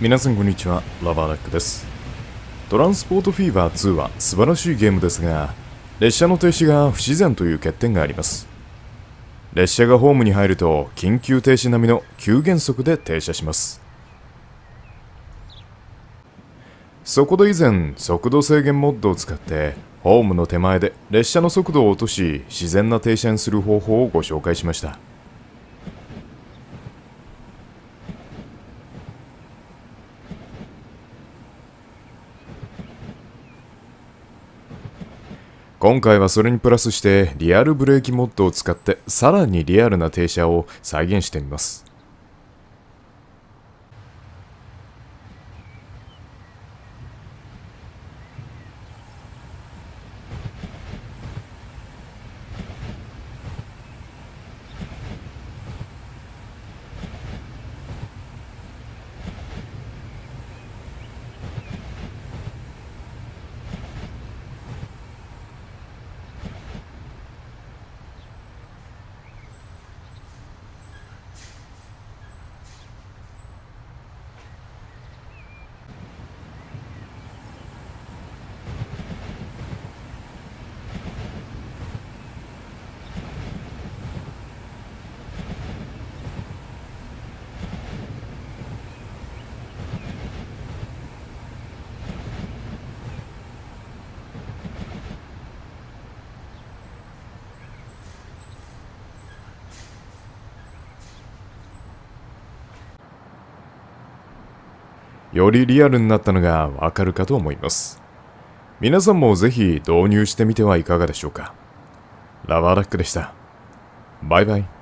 皆さんこんにちは、ラバーラックです。トランスポートフィーバー2は素晴らしいゲームですが、列車の停止が不自然という欠点があります。列車がホームに入ると緊急停止並みの急減速で停車します。そこで以前、速度制限モッドを使って、ホームの手前で列車の速度を落とし、自然な停車にする方法をご紹介しました。今回はそれにプラスしてリアルブレーキモッドを使ってさらにリアルな停車を再現してみます。よりリアルになったのがわかるかと思います。皆さんもぜひ導入してみてはいかがでしょうか。ラバーラックでした。バイバイ。